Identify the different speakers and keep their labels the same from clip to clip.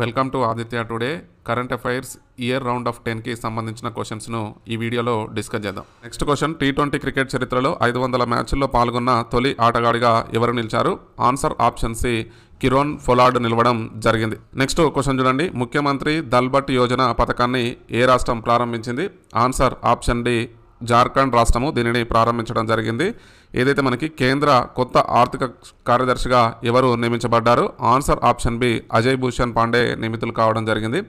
Speaker 1: welcome to Aditya today current affairs year round of టెన్కి సంబంధించిన క్వశ్చన్స్ను ఈ వీడియోలో డిస్కస్ చేద్దాం next question T twenty cricket చరిత్రలో ఐదు వందల మ్యాచ్ల్లో పాల్గొన్న తొలి ఆటగాడిగా ఎవరు నిలిచారు answer option C Kieron Pollard నిలవడం జరిగింది నెక్స్ట్ క్వశ్చన్ చూడండి ముఖ్యమంత్రి దల్బట్ యోజన పథకాన్ని ఏ రాష్ట్రం ప్రారంభించింది ఆన్సర్ ఆప్షన్ డి జార్ఖండ్ రాష్ట్రము దీనిని ప్రారంభించడం జరిగింది ఏదైతే మనకి కేంద్ర కొత్త ఆర్థిక కార్యదర్శిగా ఎవరు నియమించబడ్డారు answer option B Ajay Bhushan Pandey నియమితులు కావడం జరిగింది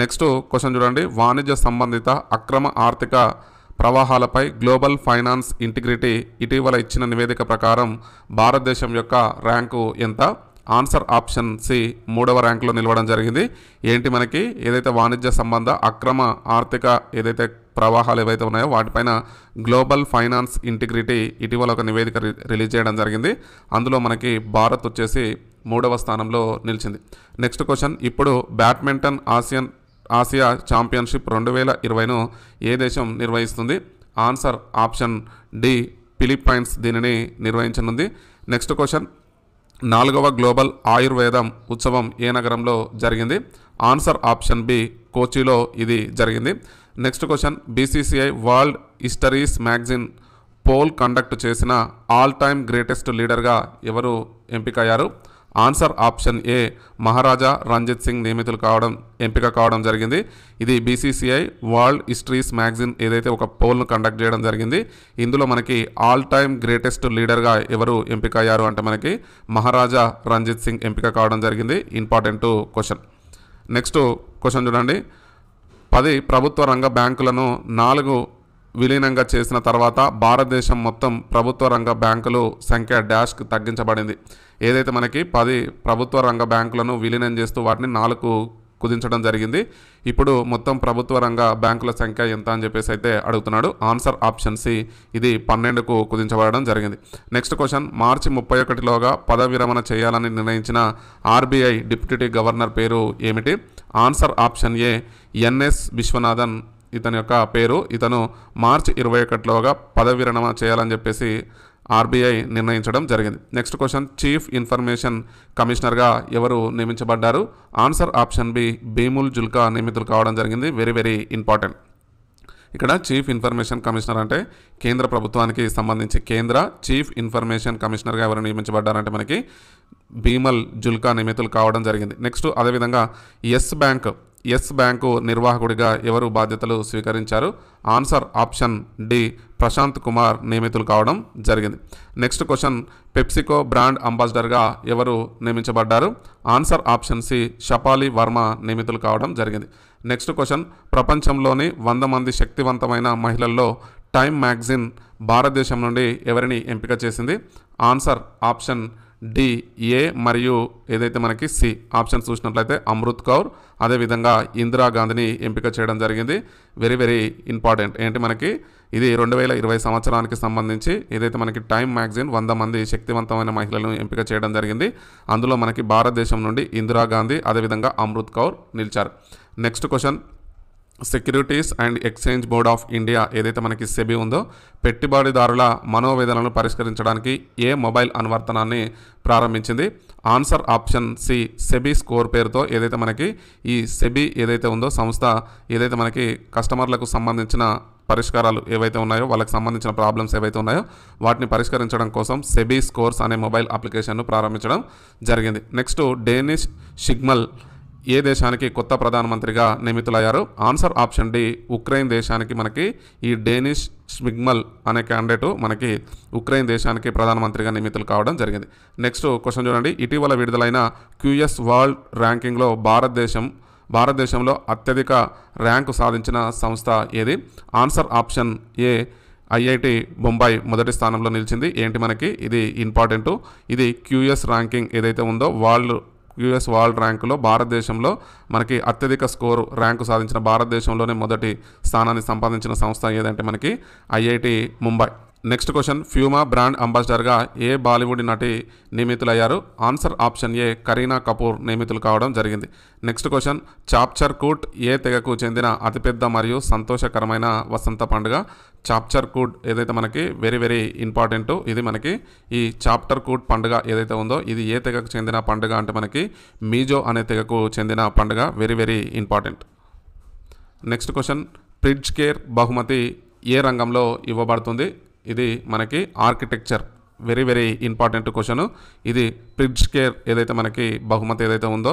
Speaker 1: నెక్స్ట్ క్వశ్చన్ చూడండి వాణిజ్య సంబంధిత అక్రమ ఆర్థిక ప్రవాహాలపై గ్లోబల్ ఫైనాన్స్ ఇంటిగ్రిటీ ఇటీవల ఇచ్చిన నివేదిక ప్రకారం భారతదేశం యొక్క ర్యాంకు ఎంత ఆన్సర్ ఆప్షన్ సి మూడవ ర్యాంకులో నిలవడం జరిగింది ఏంటి మనకి ఏదైతే వాణిజ్య సంబంధ అక్రమ ఆర్థిక ఏదైతే ప్రవాహాలు ఏవైతే ఉన్నాయో వాటిపైన గ్లోబల్ ఫైనాన్స్ ఇంటిగ్రిటీ ఇటీవల ఒక నివేదిక రిలీజ్ చేయడం జరిగింది అందులో మనకి భారత్ వచ్చేసి మూడవ స్థానంలో నిలిచింది నెక్స్ట్ క్వశ్చన్ ఇప్పుడు బ్యాడ్మింటన్ ఆసియన్ ఆసియా ఛాంపియన్షిప్ రెండు వేల ఇరవైను ఏ దేశం నిర్వహిస్తుంది ఆన్సర్ ఆప్షన్ డి ఫిలిప్పైన్స్ దీనిని నిర్వహించనుంది నెక్స్ట్ క్వశ్చన్ నాలుగవ గ్లోబల్ ఆయుర్వేదం ఉత్సవం ఏ నగరంలో జరిగింది ఆన్సర్ ఆప్షన్ బి కోచిలో ఇది జరిగింది next question BCCI world histories magazine poll conduct చేసిన ఆల్ టైమ్ గ్రేటెస్ట్ లీడర్గా ఎవరు ఎంపికయ్యారు answer option A Maharaja Ranjit Singh నియమితులు కావడం ఎంపిక కావడం జరిగింది ఇది బీసీసీఐ వరల్డ్ హిస్టరీస్ మ్యాగజిన్ ఏదైతే ఒక పోల్ను కండక్ట్ చేయడం జరిగింది ఇందులో మనకి ఆల్ టైమ్ గ్రేటెస్ట్ లీడర్గా ఎవరు ఎంపిక అయ్యారు అంటే మనకి మహారాజా రంజిత్ సింగ్ ఎంపిక కావడం జరిగింది ఇంపార్టెంట్ క్వశ్చన్ నెక్స్ట్ క్వశ్చన్ చూడండి పది ప్రభుత్వ రంగ బ్యాంకులను నాలుగు విలీనంగా చేసిన తర్వాత భారతదేశం మొత్తం ప్రభుత్వ రంగ బ్యాంకులు సంఖ్య డాష్కి తగ్గించబడింది ఏదైతే మనకి పది ప్రభుత్వ రంగ బ్యాంకులను విలీనం చేస్తూ వాటిని నాలుగు కుదించడం జరిగింది ఇప్పుడు మొత్తం ప్రభుత్వ రంగ బ్యాంకుల సంఖ్య ఎంత అని చెప్పేసి అయితే అడుగుతున్నాడు ఆన్సర్ ఆప్షన్ సి ఇది పన్నెండుకు కుదించబడడం జరిగింది నెక్స్ట్ క్వశ్చన్ మార్చి ముప్పై ఒకటిలోగా పద విరమణ చేయాలని నిర్ణయించిన ఆర్బీఐ డిప్యూటీ గవర్నర్ పేరు ఏమిటి answer option A N S Vishwanathan ఇతని యొక్క పేరు ఇతను మార్చి ఇరవై ఒకటిలోగా విరమణ చేయాలని చెప్పేసి ఆర్బీఐ నిర్ణయించడం జరిగింది నెక్స్ట్ క్వశ్చన్ చీఫ్ ఇన్ఫర్మేషన్ కమిషనర్గా ఎవరు నియమించబడ్డారు answer option B Bimal Julka నియమితులు కావడం జరిగింది వెరీ వెరీ ఇంపార్టెంట్ ఇక్కడ చీఫ్ ఇన్ఫర్మేషన్ కమిషనర్ అంటే కేంద్ర ప్రభుత్వానికి సంబంధించి కేంద్ర చీఫ్ ఇన్ఫర్మేషన్ కమిషనర్గా ఎవరు నియమించబడ్డారంటే మనకి భీమల్ జుల్కా నియమితులు కావడం జరిగింది నెక్స్ట్ అదేవిధంగా ఎస్ బ్యాంక్ ఎస్ బ్యాంకు నిర్వాహకుడిగా ఎవరు బాధ్యతలు స్వీకరించారు answer option D Prashant Kumar నియమితులు కావడం జరిగింది నెక్స్ట్ క్వశ్చన్ పెప్సికో బ్రాండ్ అంబాసిడర్గా ఎవరు నియమించబడ్డారు answer option C Shafali Varma నియమితులు కావడం జరిగింది నెక్స్ట్ క్వశ్చన్ ప్రపంచంలోని వంద మంది శక్తివంతమైన మహిళల్లో టైమ్ మ్యాగజైన్ భారతదేశం నుండి ఎవరిని ఎంపిక చేసింది ఆన్సర్ ఆప్షన్ డి ఏ మరియు ఏదైతే మనకి సి ఆప్షన్ చూసినట్లయితే అమృత్ కౌర్ అదేవిధంగా ఇందిరాగాంధీని ఎంపిక చేయడం జరిగింది వెరీ వెరీ ఇంపార్టెంట్ ఏంటి మనకి ఇది రెండు వేల ఇరవై సంవత్సరానికి సంబంధించి ఏదైతే మనకి టైం మ్యాగజైన్ వంద మంది శక్తివంతమైన మహిళలను ఎంపిక చేయడం జరిగింది అందులో మనకి భారతదేశం నుండి ఇందిరాగాంధీ అదేవిధంగా అమృత్ కౌర్ నిలిచారు next question securities and exchange board of India ఏదైతే మనకి సెబీ ఉందో పెట్టుబడిదారుల మనోవేదనలను పరిష్కరించడానికి ఏ మొబైల్ అనువర్తనాన్ని ప్రారంభించింది answer option C SEBI score పేరుతో ఏదైతే మనకి ఈ సెబీ ఏదైతే ఉందో సంస్థ ఏదైతే మనకి కస్టమర్లకు సంబంధించిన పరిష్కారాలు ఏవైతే ఉన్నాయో వాళ్ళకి సంబంధించిన ప్రాబ్లమ్స్ ఏవైతే ఉన్నాయో వాటిని పరిష్కరించడం కోసం సెబీ స్కోర్స్ అనే మొబైల్ అప్లికేషన్ను ప్రారంభించడం జరిగింది నెక్స్ట్ డేనిష్ షిగ్మల్ ఏ దేశానికి కొత్త ప్రధానమంత్రిగా నియమితులయ్యారు ఆన్సర్ ఆప్షన్ డి ఉక్రెయిన్ దేశానికి మనకి ఈ డేనిష్ స్మిగ్మల్ అనే క్యాండిడేటు మనకి ఉక్రెయిన్ దేశానికి ప్రధానమంత్రిగా నియమితులు కావడం జరిగింది నెక్స్ట్ క్వశ్చన్ చూడండి ఇటీవల విడుదలైన క్యూఎస్ వరల్డ్ ర్యాంకింగ్లో భారతదేశం భారతదేశంలో అత్యధిక ర్యాంకు సాధించిన సంస్థ ఏది answer option A IIT Bombay మొదటి స్థానంలో నిలిచింది ఏంటి మనకి ఇది ఇంపార్టెంటు ఇది క్యూఎస్ ర్యాంకింగ్ ఏదైతే ఉందో వరల్డ్ యుఎస్ వరల్డ్ ర్యాంకులో భారతదేశంలో మనకి అత్యధిక స్కోరు ర్యాంకు సాధించిన భారతదేశంలోనే మొదటి స్థానాన్ని సంపాదించిన సంస్థ ఏదంటే మనకి IIT Mumbai next question Puma brand అంబాసిడర్గా ఏ బాలీవుడ్ నటి నియమితులయ్యారు answer option A Kareena Kapoor నియమితులు కావడం జరిగింది నెక్స్ట్ క్వశ్చన్ చాప్చర్ కూట్ ఏ తెగకు చెందిన అతిపెద్ద మరియు సంతోషకరమైన వసంత పండుగ చాప్చర్ కూట్ ఏదైతే మనకి వెరీ వెరీ ఇంపార్టెంట్ ఇది మనకి ఈ చాప్టర్ కూట్ పండుగ ఏదైతే ఉందో ఇది ఏ తెగకు చెందిన పండుగ అంటే మనకి మీజో అనే తెగకు చెందిన పండుగ very very important next question Pritzker బహుమతి ఏ రంగంలో ఇవ్వబడుతుంది ఇది మనకి architecture very very important question ఇది ప్రిడ్జ్ కేర్ ఏదైతే మనకి బహుమతి ఏదైతే ఉందో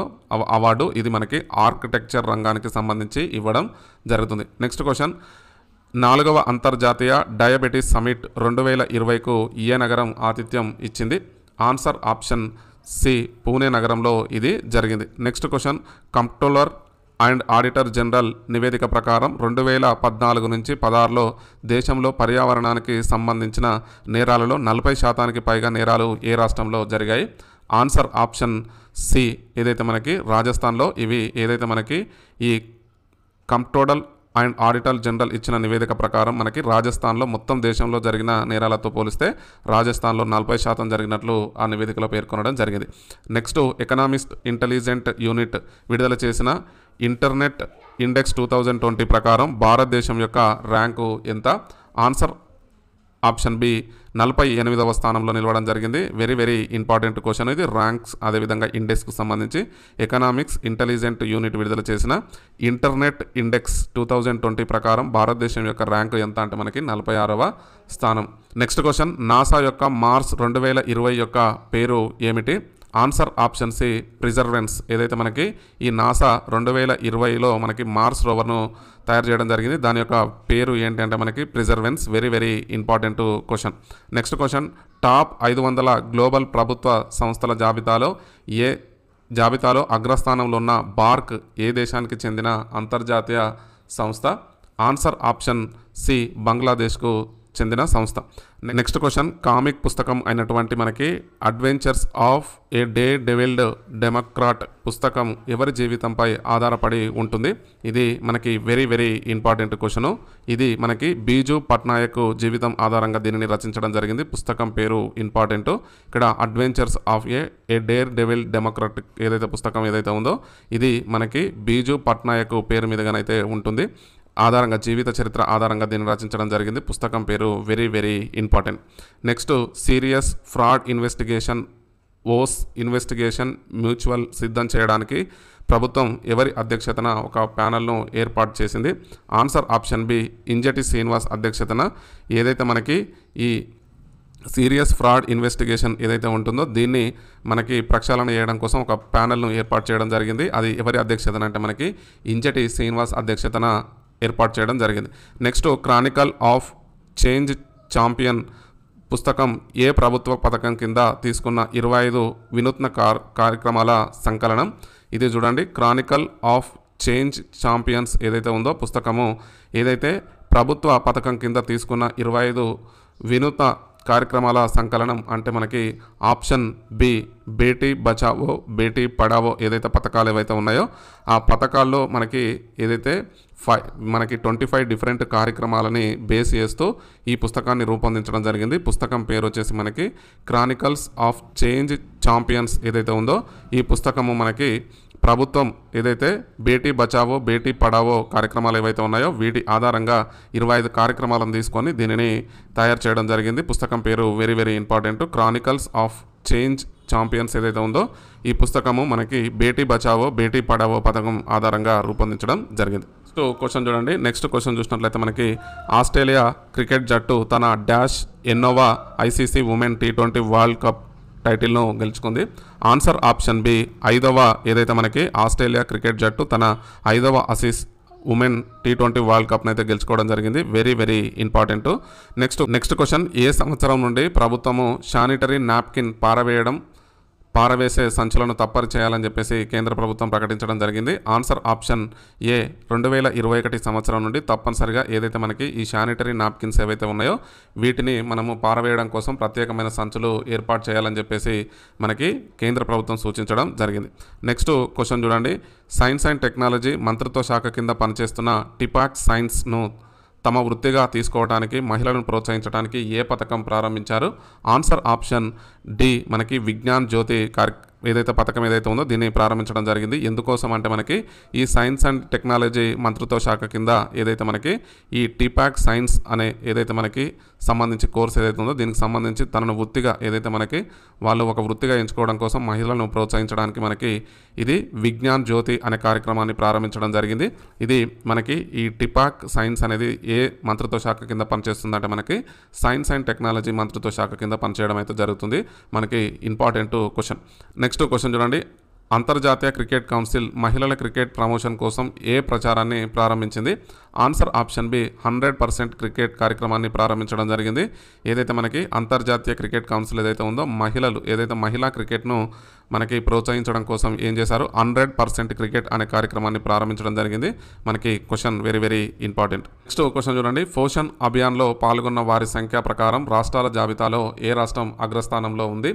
Speaker 1: అవార్డు ఇది మనకి ఆర్కిటెక్చర్ రంగానికి సంబంధించి ఇవ్వడం జరుగుతుంది నెక్స్ట్ క్వశ్చన్ నాలుగవ అంతర్జాతీయ డయాబెటీస్ సమిట్ రెండు వేల ఇరవైకు ఏ నగరం ఆతిథ్యం ఇచ్చింది ఆన్సర్ ఆప్షన్ సి పూణే నగరంలో ఇది జరిగింది next question comptroller and auditor general నివేదిక ప్రకారం రెండు వేల పద్నాలుగు నుంచి పదహారులో దేశంలో పర్యావరణానికి సంబంధించిన నేరాలలో నలభై శాతానికి పైగా నేరాలు ఏ రాష్ట్రంలో జరిగాయి ఆన్సర్ ఆప్షన్ సి ఏదైతే మనకి రాజస్థాన్లో ఇవి ఏదైతే మనకి ఈ కంప్టోడల్ అండ్ ఆడిటర్ జనరల్ ఇచ్చిన నివేదిక ప్రకారం మనకి రాజస్థాన్లో మొత్తం దేశంలో జరిగిన నేరాలతో పోలిస్తే రాజస్థాన్లో నలభై శాతం జరిగినట్లు ఆ నివేదికలో పేర్కొనడం జరిగింది నెక్స్ట్ ఎకనామిస్ట్ ఇంటెలిజెంట్ యూనిట్ విడుదల చేసిన internet index two thousand twenty ప్రకారం భారతదేశం యొక్క ర్యాంకు ఎంత ఆన్సర్ ఆప్షన్ బి నలభై ఎనిమిదవ స్థానంలో నిలవడం జరిగింది వెరీ వెరీ ఇంపార్టెంట్ క్వశ్చన్ ఇది ర్యాంక్స్ అదేవిధంగా ఇండెక్స్కు సంబంధించి ఎకనామిక్స్ ఇంటెలిజెంట్ యూనిట్ విడుదల చేసిన internet index two thousand twenty ప్రకారం భారతదేశం యొక్క ర్యాంకు ఎంత అంటే మనకి నలభై ఆరవ స్థానం నెక్స్ట్ క్వశ్చన్ నాసా యొక్క మార్స్ రెండు వేల ఇరవై యొక్క పేరు ఏమిటి ఆన్సర్ ఆప్షన్ సి ప్రిజర్వెన్స్ ఏదైతే మనకి ఈ నాసా రెండు వేల ఇరవైలో మనకి మార్స్ రోవర్ను తయారు చేయడం జరిగింది దాని యొక్క పేరు ఏంటంటే మనకి perseverance very very important question next question top ఐదు వందల గ్లోబల్ ప్రభుత్వ సంస్థల జాబితాలో ఏ జాబితాలో అగ్రస్థానంలో ఉన్న బార్క్ ఏ దేశానికి చెందిన అంతర్జాతీయ సంస్థ ఆన్సర్ ఆప్షన్ సి బంగ్లాదేశ్కు చెందిన సంస్థ నెక్స్ట్ క్వశ్చన్ కామిక్ పుస్తకం అయినటువంటి మనకి adventures of a daredevil democrat పుస్తకం ఎవరి జీవితంపై ఆధారపడి ఉంటుంది ఇది మనకి వెరీ వెరీ ఇంపార్టెంట్ క్వశ్చను ఇది మనకి బీజు పట్నాయక్ జీవితం ఆధారంగా దీనిని రచించడం జరిగింది పుస్తకం పేరు ఇంపార్టెంట్ ఇక్కడ adventures of a a daredevil democrat ఏదైతే పుస్తకం ఏదైతే ఉందో ఇది మనకి బీజు పట్నాయక్ పేరు మీదగానైతే ఉంటుంది ఆధారంగా జీవిత చరిత్ర ఆధారంగా దీన్ని రచించడం జరిగింది పుస్తకం పేరు very very important next serious fraud investigation ఓస్ ఇన్వెస్టిగేషన్ మ్యూచువల్ సిద్ధం చేయడానికి ప్రభుత్వం ఎవరి అధ్యక్షతన ఒక ప్యానల్ను ఏర్పాటు చేసింది answer option B Injeti Srinivas అధ్యక్షతన ఏదైతే మనకి ఈ సీరియస్ ఫ్రాడ్ ఇన్వెస్టిగేషన్ ఏదైతే ఉంటుందో దీన్ని మనకి ప్రక్షాళన చేయడం కోసం ఒక ప్యానల్ను ఏర్పాటు చేయడం జరిగింది అది ఎవరి అధ్యక్షతన అంటే మనకి ఇంజటి శ్రీనివాస్ అధ్యక్షతన ఏర్పాటు చేయడం జరిగింది next chronicle of change champion పుస్తకం ఏ ప్రభుత్వ పథకం కింద తీసుకున్న ఇరవై ఐదు వినూత్న కార్ కార్యక్రమాల సంకలనం ఇది చూడండి క్రానికల్ ఆఫ్ చేంజ్ ఛాంపియన్స్ ఏదైతే ఉందో పుస్తకము ఏదైతే ప్రభుత్వ పథకం కింద తీసుకున్న ఇరవై ఐదు వినూత్న కార్యక్రమాల సంకలనం అంటే మనకి ఆప్షన్ బి బేటీ బచావో బేటీ పడావో ఏదైతే పథకాలు ఏవైతే ఉన్నాయో ఆ పథకాల్లో మనకి ఏదైతే ఫైవ్ మనకి ట్వంటీ ఫైవ్ డిఫరెంట్ కార్యక్రమాలని బేస్ చేస్తూ ఈ పుస్తకాన్ని రూపొందించడం జరిగింది పుస్తకం పేరు వచ్చేసి మనకి క్రానికల్స్ ఆఫ్ చేంజ్ ఛాంపియన్స్ ఏదైతే ఉందో ఈ పుస్తకము మనకి ప్రభుత్వం ఏదైతే బేటీ బచావో బేటీ పడావో కార్యక్రమాలు ఏవైతే ఉన్నాయో వీటి ఆధారంగా ఇరవై ఐదు కార్యక్రమాలను తీసుకొని దీనిని తయారు చేయడం జరిగింది పుస్తకం పేరు very very important chronicles of change champions ఏదైతే ఉందో ఈ పుస్తకము మనకి బేటీ బచావో బేటీ పడావో పథకం ఆధారంగా రూపొందించడం జరిగింది సో క్వశ్చన్ చూడండి నెక్స్ట్ క్వశ్చన్ చూసినట్లయితే మనకి ఆస్ట్రేలియా క్రికెట్ జట్టు తన డాష్ ఎన్నోవా ICC women T twenty world cup టైటిల్ను గెలుచుకుంది ఆన్సర్ ఆప్షన్ బి ఐదవ ఏదైతే మనకి ఆస్ట్రేలియా క్రికెట్ జట్టు తన ఐదవ Aussies women T twenty world కప్ను అయితే గెలుచుకోవడం జరిగింది very very important next next question ఏ సంవత్సరం నుండి ప్రభుత్వము శానిటరీ నాప్కిన్ పారవేయడం పారవేసే సంచులను తప్పరి చేయాలని చెప్పేసి కేంద్ర ప్రభుత్వం ప్రకటించడం జరిగింది ఆన్సర్ ఆప్షన్ ఏ రెండు వేల ఇరవై ఒకటి సంవత్సరం నుండి తప్పనిసరిగా ఏదైతే మనకి ఈ శానిటరీ నాప్కిన్స్ ఏవైతే ఉన్నాయో వీటిని మనము పారవేయడం కోసం ప్రత్యేకమైన సంచులు ఏర్పాటు చేయాలని చెప్పేసి మనకి కేంద్ర ప్రభుత్వం సూచించడం జరిగింది నెక్స్ట్ క్వశ్చన్ చూడండి సైన్స్ అండ్ టెక్నాలజీ మంత్రిత్వ శాఖ కింద పనిచేస్తున్న టిపాక్ సైన్స్ను తమ వృత్తిగా తీసుకోవడానికి మహిళలను ప్రోత్సహించడానికి ఏ పథకం ప్రారంభించారు ఆన్సర్ ఆప్షన్ డి మనకి విజ్ఞాన్ జ్యోతి కార్య ఏదైతే పథకం ఏదైతే ఉందో దీన్ని ప్రారంభించడం జరిగింది ఎందుకోసం అంటే మనకి ఈ సైన్స్ అండ్ టెక్నాలజీ మంత్రిత్వ శాఖ కింద ఏదైతే మనకి ఈ టీపాక్ సైన్స్ అనే ఏదైతే మనకి సంబంధించి కోర్స్ ఏదైతే ఉందో దీనికి సంబంధించి తనను వృత్తిగా ఏదైతే మనకి వాళ్ళు ఒక వృత్తిగా ఎంచుకోవడం కోసం మహిళలను ప్రోత్సహించడానికి మనకి ఇది విజ్ఞాన్ జ్యోతి అనే కార్యక్రమాన్ని ప్రారంభించడం జరిగింది ఇది మనకి ఈ టిపాక్ సైన్స్ అనేది ఏ మంత్రిత్వ శాఖ కింద పనిచేస్తుందంటే మనకి సైన్స్ అండ్ టెక్నాలజీ మంత్రిత్వ శాఖ కింద పనిచేయడం అయితే జరుగుతుంది మనకి ఇంపార్టెంట్ క్వశ్చన్ నెక్స్ట్ క్వశ్చన్ చూడండి అంతర్జాతీయ క్రికెట్ కౌన్సిల్ మహిళల క్రికెట్ ప్రమోషన్ కోసం ఏ ప్రచారాన్ని ప్రారంభించింది answer option B hundred percent cricket కార్యక్రమాన్ని ప్రారంభించడం జరిగింది ఏదైతే మనకి అంతర్జాతీయ క్రికెట్ కౌన్సిల్ ఏదైతే ఉందో మహిళలు ఏదైతే మహిళా క్రికెట్ను మనకి ప్రోత్సహించడం కోసం ఏం చేశారు హండ్రెడ్ పర్సెంట్ క్రికెట్ అనే కార్యక్రమాన్ని ప్రారంభించడం జరిగింది మనకి question very very important next question చూడండి పోషన్ అభియాన్లో పాల్గొన్న వారి సంఖ్య ప్రకారం రాష్ట్రాల జాబితాలో ఏ రాష్ట్రం అగ్రస్థానంలో ఉంది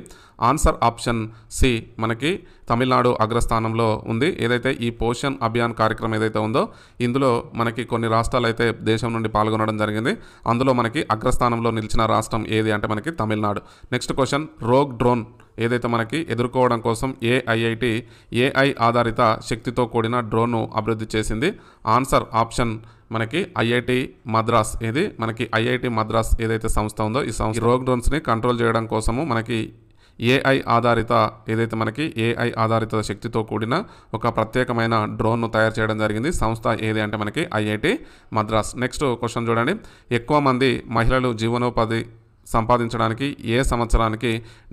Speaker 1: ఆన్సర్ ఆప్షన్ సి మనకి తమిళనాడు అగ్రస్థానంలో ఉంది ఏదైతే ఈ పోషన్ అభియాన్ కార్యక్రమం ఏదైతే ఉందో ఇందులో మనకి కొన్ని రాష్ట్రాలు అయితే దేశం నుండి పాల్గొనడం జరిగింది అందులో మనకి అగ్రస్థానంలో నిలిచిన రాష్ట్రం ఏది అంటే మనకి Tamil Nadu next question rogue drone ఏదైతే మనకి ఎదుర్కోవడం కోసం ఏఐఐటి ఏఐ ఆధారిత శక్తితో కూడిన డ్రోన్ను అభివృద్ధి చేసింది ఆన్సర్ ఆప్షన్ మనకి ఐఐటి మద్రాస్ ఇది మనకి ఐఐటి మద్రాస్ ఏదైతే సంస్థ ఉందో ఈ సంస్థ రోగ్ డ్రోన్స్ని కంట్రోల్ చేయడం కోసము మనకి ఏఐ ఆధారిత ఏదైతే మనకి ఏఐ ఆధారిత శక్తితో కూడిన ఒక ప్రత్యేకమైన డ్రోన్ను తయారు చేయడం జరిగింది సంస్థ ఏది అంటే మనకి ఐఐటి మద్రాస్ నెక్స్ట్ క్వశ్చన్ చూడండి ఎక్కువ మంది మహిళలు జీవనోపాధి సంపాదించడానికి ఏ సంవత్సరానికి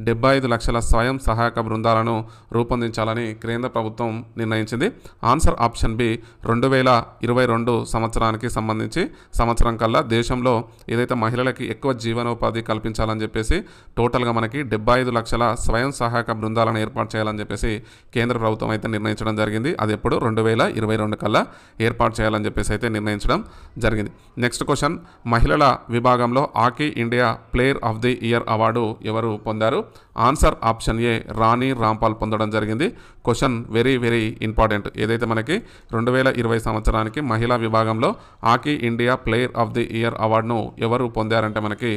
Speaker 1: డెబ్బై ఐదు లక్షల స్వయం సహాయక బృందాలను రూపొందించాలని కేంద్ర ప్రభుత్వం నిర్ణయించింది ఆన్సర్ ఆప్షన్ బి రెండు వేల ఇరవై రెండు సంవత్సరానికి సంబంధించి సంవత్సరం కల్లా దేశంలో ఏదైతే మహిళలకి ఎక్కువ జీవనోపాధి కల్పించాలని చెప్పేసి టోటల్గా మనకి డెబ్బై ఐదు లక్షల స్వయం సహాయక బృందాలను ఏర్పాటు చేయాలని చెప్పేసి కేంద్ర ప్రభుత్వం అయితే నిర్ణయించడం జరిగింది అది ఎప్పుడు రెండు వేల ఇరవై రెండు కల్లా ఏర్పాటు చేయాలని చెప్పేసి అయితే నిర్ణయించడం జరిగింది నెక్స్ట్ క్వశ్చన్ మహిళల విభాగంలో hockey India player of the year award ఎవరు పొందారు answer option A Rani Rampal పొందడం జరిగింది క్వశ్చన్ వెరీ వెరీ ఇంపార్టెంట్ ఏదైతే మనకి రెండు వేల ఇరవై సంవత్సరానికి మహిళా విభాగంలో hockey India player of the year అవార్డును ఎవరు పొందారంటే మనకి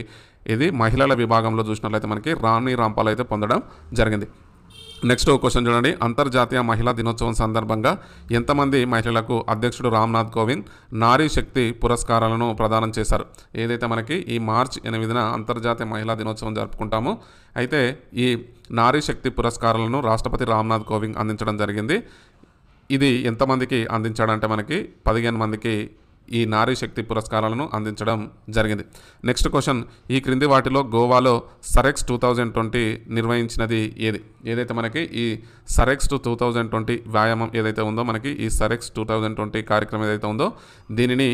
Speaker 1: ఇది మహిళల విభాగంలో చూసినట్లయితే మనకి రాణి రాంపాల్ అయితే పొందడం జరిగింది నెక్స్ట్ క్వశ్చన్ చూడండి అంతర్జాతీయ మహిళా దినోత్సవం సందర్భంగా ఎంతమంది మహిళలకు అధ్యక్షుడు రామ్నాథ్ కోవింద్ నారీ శక్తి పురస్కారాలను ప్రదానం చేశారు ఏదైతే మనకి ఈ మార్చ్ ఎనిమిదిన అంతర్జాతీయ మహిళా దినోత్సవం జరుపుకుంటామో అయితే ఈ నారీ శక్తి పురస్కారాలను రాష్ట్రపతి రామ్నాథ్ కోవింద్ అందించడం జరిగింది ఇది ఎంతమందికి అందించాడంటే మనకి పదిహేను మందికి ఈ నారీ శక్తి పురస్కారాలను అందించడం జరిగింది నెక్స్ట్ క్వశ్చన్ ఈ క్రింది వాటిలో గోవాలో సరెక్స్ టూ థౌజండ్ ట్వంటీ నిర్వహించినది ఏది ఏదైతే మనకి ఈ సరెక్స్ టూ థౌజండ్ ట్వంటీ వ్యాయామం ఏదైతే ఉందో మనకి ఈ సరెక్స్ టూ థౌజండ్ ట్వంటీ కార్యక్రమం ఏదైతే ఉందో దీనిని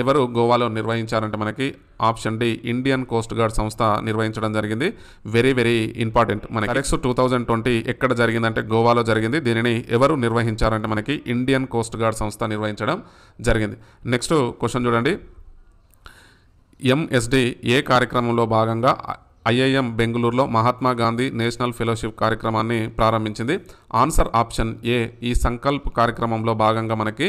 Speaker 1: ఎవరు గోవాలో నిర్వహించారంటే మనకి option D Indian coast guard సంస్థ నిర్వహించడం జరిగింది వెరీ వెరీ ఇంపార్టెంట్ మన సరెక్స్ టూ థౌజండ్ ట్వంటీ ఎక్కడ జరిగిందంటే గోవాలో జరిగింది దీనిని ఎవరు నిర్వహించారంటే మనకి ఇండియన్ కోస్ట్ గార్డ్ సంస్థ నిర్వహించడం జరిగింది నెక్స్ట్ క్వశ్చన్ చూడండి ఎంఎస్డి ఏ కార్యక్రమంలో భాగంగా ఐఐఎం బెంగళూరులో మహాత్మా గాంధీ నేషనల్ ఫెలోషిప్ కార్యక్రమాన్ని ప్రారంభించింది ఆన్సర్ ఆప్షన్ ఏ ఈ సంకల్ప్ కార్యక్రమంలో భాగంగా మనకి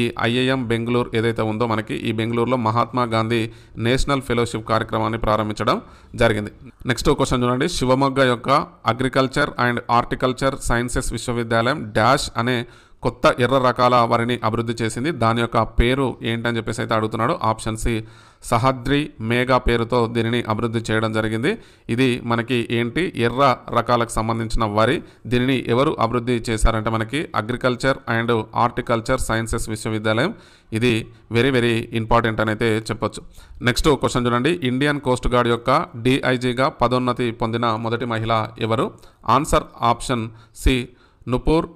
Speaker 1: ఈ ఐఐఎం బెంగళూరు ఏదైతే ఉందో మనకి ఈ బెంగళూరులో మహాత్మా గాంధీ నేషనల్ ఫెలోషిప్ కార్యక్రమాన్ని ప్రారంభించడం జరిగింది నెక్స్ట్ క్వశ్చన్ చూడండి శివమొగ్గ యొక్క అగ్రికల్చర్ అండ్ ఆర్టికల్చర్ సైన్సెస్ విశ్వవిద్యాలయం డాష్ అనే కొత్త ఎర్ర రకాల వరిని అభివృద్ధి చేసింది దాని యొక్క పేరు ఏంటని చెప్పేసి అయితే అడుగుతున్నాడు ఆప్షన్ సి సహద్రి మేఘా పేరుతో దీనిని అభివృద్ధి చేయడం జరిగింది ఇది మనకి ఏంటి ఎర్ర రకాలకు సంబంధించిన వరి దీనిని ఎవరు అభివృద్ధి చేశారంటే మనకి అగ్రికల్చర్ అండ్ హార్టికల్చర్ సైన్సెస్ విశ్వవిద్యాలయం ఇది వెరీ వెరీ ఇంపార్టెంట్ అని అయితే చెప్పొచ్చు నెక్స్ట్ క్వశ్చన్ చూడండి ఇండియన్ కోస్ట్ గార్డ్ యొక్క డిఐజీగా పదోన్నతి పొందిన మొదటి మహిళ ఎవరు answer option C Nupur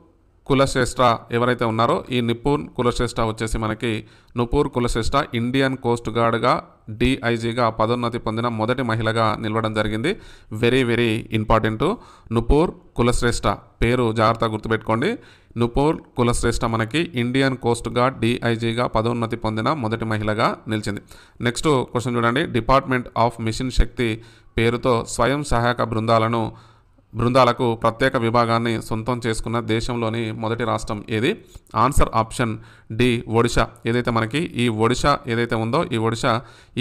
Speaker 1: Kulshrestha ఎవరైతే ఉన్నారో ఈ నిపూర్ కులశ్రేష్ఠ వచ్చేసి మనకి నుపూర్ కులశ్రేష్ఠ ఇండియన్ కోస్ట్ గార్డ్గా డిఐజీగా పదోన్నతి పొందిన మొదటి మహిళగా నిలవడం జరిగింది very very important Nupur Kulshrestha పేరు జాగ్రత్త గుర్తుపెట్టుకోండి నుపూర్ కులశ్రేష్ఠ మనకి ఇండియన్ కోస్ట్ గార్డ్ డిఐజీగా పదోన్నతి పొందిన మొదటి మహిళగా నిలిచింది నెక్స్ట్ క్వశ్చన్ చూడండి డిపార్ట్మెంట్ ఆఫ్ మిషన్ శక్తి పేరుతో స్వయం సహాయక బృందాలను బృందాలకు ప్రత్యేక విభాగాన్ని సొంతం చేసుకున్న దేశంలోని మొదటి రాష్ట్రం ఏది ఆన్సర్ ఆప్షన్ డి ఒడిషా ఏదైతే మనకి ఈ ఒడిషా ఏదైతే ఉందో ఈ ఒడిషా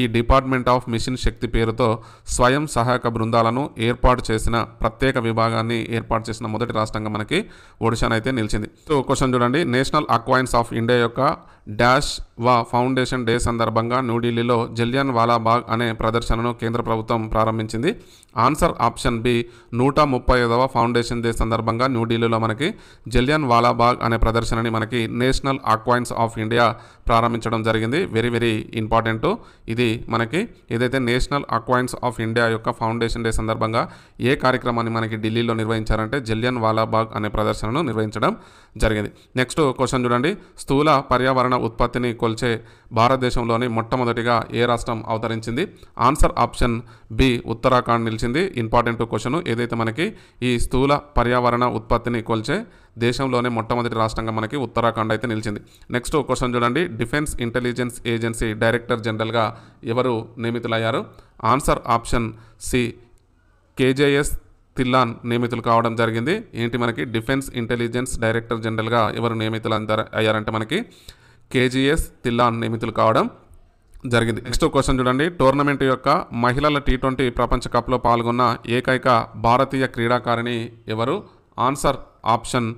Speaker 1: ఈ డిపార్ట్మెంట్ ఆఫ్ మిషన్ శక్తి పేరుతో స్వయం సహాయక బృందాలను ఏర్పాటు చేసిన ప్రత్యేక విభాగాన్ని ఏర్పాటు చేసిన మొదటి రాష్ట్రంగా మనకి ఒడిషానైతే నిలిచింది సో క్వశ్చన్ చూడండి నేషనల్ అక్వైన్స్ ఆఫ్ ఇండియా యొక్క డాష్ వా ఫౌండేషన్ డే సందర్భంగా న్యూఢిల్లీలో జలియన్ వాలాబాగ్ అనే ప్రదర్శనను కేంద్ర ప్రభుత్వం ప్రారంభించింది ఆన్సర్ ఆప్షన్ బి నూట ముప్పై ఐదవ ఫౌండేషన్ డే సందర్భంగా న్యూఢిల్లీలో మనకి జలియన్ వాలాబాగ్ అనే ప్రదర్శనని మనకి నేషనల్ ఆక్వైన్స్ ఆఫ్ ఇండియా ప్రారంభించడం జరిగింది వెరీ వెరీ ఇంపార్టెంట్ ఇది మనకి ఏదైతే నేషనల్ ఆక్వైన్స్ ఆఫ్ ఇండియా యొక్క ఫౌండేషన్ డే సందర్భంగా ఏ కార్యక్రమాన్ని మనకి ఢిల్లీలో నిర్వహించారంటే జలియన్ వాలాబాగ్ అనే ప్రదర్శనను నిర్వహించడం జరిగింది నెక్స్ట్ క్వశ్చన్ చూడండి స్థూల పర్యావరణ ఉత్పత్తిని కొల్చే భారతదేశంలోని మొట్టమొదటిగా ఏ రాష్ట్రం అవతరించింది ఆన్సర్ ఆప్షన్ బి ఉత్తరాఖండ్ కొలిచింది ఇంపార్టెంట్ క్వశ్చన్ ఏదైతే మనకి ఈ స్థూల పర్యావరణ ఉత్పత్తిని కొలిచే దేశంలోనే మొట్టమొదటి రాష్ట్రంగా మనకి ఉత్తరాఖండ్ అయితే నిలిచింది నెక్స్ట్ క్వశ్చన్ చూడండి డిఫెన్స్ ఇంటెలిజెన్స్ ఏజెన్సీ డైరెక్టర్ జనరల్గా ఎవరు నియమితులయ్యారు answer option C KJS Dhillon నియమితులు కావడం జరిగింది ఏంటి మనకి డిఫెన్స్ ఇంటెలిజెన్స్ డైరెక్టర్ జనరల్గా ఎవరు నియమితులు అయ్యారంటే మనకి కేజీఎస్ తిల్లాన్ నియమితులు కావడం జరిగింది నెక్స్ట్ క్వశ్చన్ చూడండి టోర్నమెంట్ యొక్క మహిళల టీ ట్వంటీ ప్రపంచ కప్లో పాల్గొన్న ఏకైక భారతీయ క్రీడాకారిణి ఎవరు answer option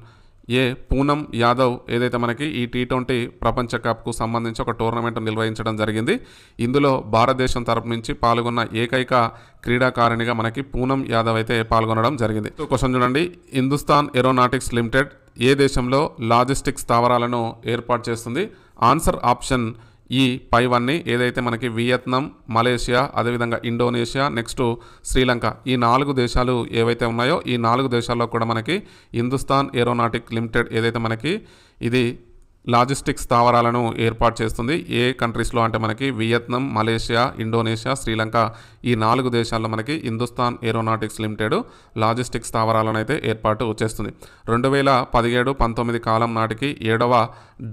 Speaker 1: A Poonam Yadav ఏదైతే మనకి ఈ టీ ట్వంటీ ప్రపంచ కప్కు సంబంధించి ఒక టోర్నమెంట్ నిర్వహించడం జరిగింది ఇందులో భారతదేశం తరపు నుంచి పాల్గొన్న ఏకైక క్రీడాకారిణిగా మనకి పూనం యాదవ్ అయితే పాల్గొనడం జరిగింది క్వశ్చన్ చూడండి హిందుస్థాన్ ఏరోనాటిక్స్ లిమిటెడ్ ఏ దేశంలో లాజిస్టిక్ స్థావరాలను ఏర్పాటు చేస్తుంది ఆన్సర్ ఆప్షన్ ఈ పైవన్నీ ఏదైతే మనకి వియత్నాం మలేషియా అదేవిధంగా ఇండోనేషియా నెక్స్ట్ శ్రీలంక ఈ నాలుగు దేశాలు ఏవైతే ఉన్నాయో ఈ నాలుగు దేశాల్లో కూడా మనకి హిందుస్థాన్ ఏరోనాటిక్ లిమిటెడ్ ఏదైతే మనకి ఇది లాజిస్టిక్ స్థావరాలను ఏర్పాటు చేస్తుంది ఏ కంట్రీస్లో అంటే మనకి వియత్నాం మలేషియా ఇండోనేషియా శ్రీలంక ఈ నాలుగు దేశాల్లో మనకి హిందుస్థాన్ ఏరోనాటిక్స్ లిమిటెడ్ లాజిస్టిక్ స్థావరాలను అయితే ఏర్పాటు చేస్తుంది రెండు వేల పదిహేడు పంతొమ్మిది కాలం నాటికి ఏడవ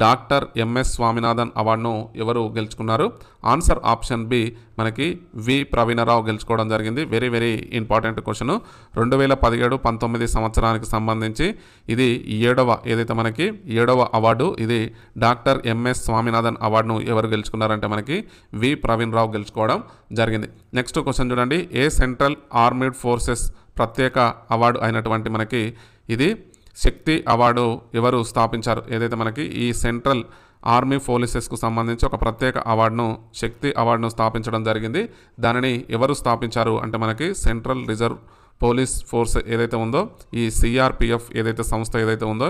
Speaker 1: డాక్టర్ ఎంఎస్ స్వామినాథన్ అవార్డును ఎవరు గెలుచుకున్నారు ఆన్సర్ ఆప్షన్ బి మనకి వి ప్రవీణరావు గెలుచుకోవడం జరిగింది వెరీ వెరీ ఇంపార్టెంట్ క్వశ్చన్ రెండు వేల పదిహేడు పంతొమ్మిది సంవత్సరానికి సంబంధించి ఇది ఏడవ ఏదైతే మనకి ఏడవ అవార్డు ఇది డాక్టర్ ఎంఎస్ స్వామినాథన్ అవార్డును ఎవరు గెలుచుకున్నారంటే మనకి వి ప్రవీణరావు గెలుచుకోవడం జరిగింది నెక్స్ట్ క్వశ్చన్ చూడండి ఏ సెంట్రల్ ఆర్మీడ్ ఫోర్సెస్ ప్రత్యేక అవార్డు అయినటువంటి మనకి ఇది శక్తి అవార్డు ఎవరు స్థాపించారు ఏదైతే మనకి ఈ సెంట్రల్ ఆర్మీ పోలీసెస్కు సంబంధించి ఒక ప్రత్యేక అవార్డును శక్తి అవార్డును స్థాపించడం జరిగింది దానిని ఎవరు స్థాపించారు అంటే మనకి సెంట్రల్ రిజర్వ్ పోలీస్ ఫోర్స్ ఏదైతే ఉందో ఈ సిఆర్పిఎఫ్ ఏదైతే సంస్థ ఏదైతే ఉందో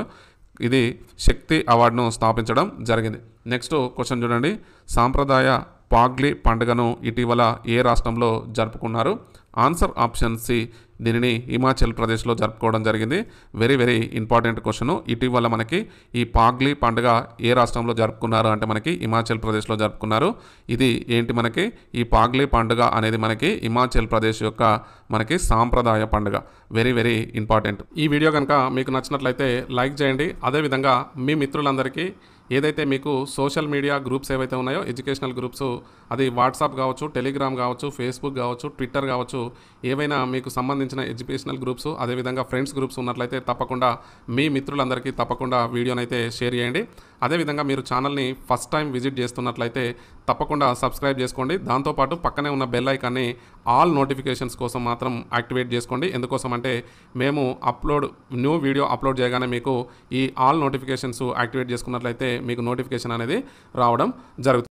Speaker 1: ఇది శక్తి అవార్డును స్థాపించడం జరిగింది నెక్స్ట్ క్వశ్చన్ చూడండి సాంప్రదాయ పాగ్లీ పండుగను ఇటీవల ఏ రాష్ట్రంలో జరుపుకున్నారు ఆన్సర్ ఆప్షన్ సి దీనిని హిమాచల్ ప్రదేశ్లో జరుపుకోవడం జరిగింది వెరీ వెరీ ఇంపార్టెంట్ క్వశ్చన్ ఇటీవల మనకి ఈ పాగ్లీ పండుగ ఏ రాష్ట్రంలో జరుపుకున్నారు అంటే మనకి హిమాచల్ ప్రదేశ్లో జరుపుకున్నారు ఇది ఏంటి మనకి ఈ పాగ్లీ పండుగ అనేది మనకి హిమాచల్ ప్రదేశ్ యొక్క మనకి సాంప్రదాయ పండుగ వెరీ వెరీ ఇంపార్టెంట్ ఈ వీడియో కనుక మీకు నచ్చినట్లయితే లైక్ చేయండి అదేవిధంగా మీ మిత్రులందరికీ ఏదైతే మీకు సోషల్ మీడియా గ్రూప్స్ ఏవైతే ఉన్నాయో ఎడ్యుకేషనల్ గ్రూప్స్ అది వాట్సాప్ కావచ్చు టెలిగ్రామ్ కావచ్చు ఫేస్బుక్ కావచ్చు ట్విట్టర్ కావచ్చు ఏవైనా మీకు సంబంధించిన ఎడ్యుకేషనల్ గ్రూప్స్ అదేవిధంగా ఫ్రెండ్స్ గ్రూప్స్ ఉన్నట్లయితే తప్పకుండా మీ మిత్రులందరికీ తప్పకుండా వీడియోనైతే షేర్ చేయండి అదేవిధంగా మీరు ఛానల్ని ఫస్ట్ టైం విజిట్ చేస్తున్నట్లయితే తప్పకుండా సబ్స్క్రైబ్ చేసుకోండి దాంతోపాటు పక్కనే ఉన్న బెల్ ఐకాన్ని ఆల్ నోటిఫికేషన్స్ కోసం మాత్రం యాక్టివేట్ చేసుకోండి ఎందుకోసం అంటే మేము అప్లోడ్ న్యూ వీడియో అప్లోడ్ చేయగానే మీకు ఈ ఆల్ నోటిఫికేషన్స్ యాక్టివేట్ చేసుకున్నట్లయితే మీకు నోటిఫికేషన్ అనేది రావడం జరుగుతుంది